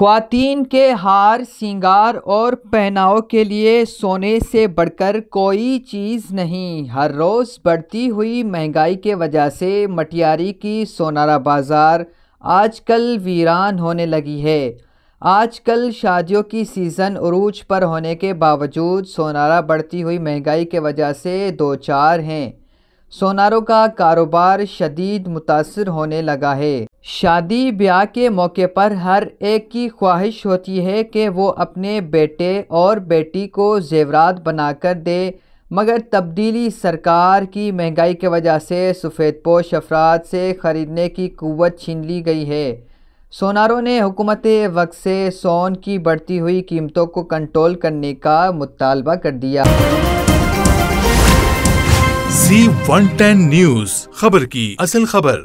खातन के हार सिंगार और पहनाव के लिए सोने से बढ़कर कोई चीज़ नहीं हर रोज़ बढ़ती हुई महंगाई के वजह से मटियारी की सोनारा बाज़ार आजकल वीरान होने लगी है आजकल शादियों की सीज़न अरूज पर होने के बावजूद सोनारा बढ़ती हुई महंगाई के वजह से दो चार हैं सोनारों का कारोबार शदीद मुतासर होने लगा है शादी ब्याह के मौके पर हर एक की ख्वाहिश होती है कि वो अपने बेटे और बेटी को जेवरात बनाकर दे मगर तब्दीली सरकार की महंगाई के वजह से सफ़ेदपोश अफराद से ख़रीदने की क़वत छीन ली गई है सोनारों ने हुकूमत वक्त से सोन की बढ़ती हुई कीमतों को कंट्रोल करने का मुतालबा कर दिया जी वन टेन न्यूज़ खबर की असल खबर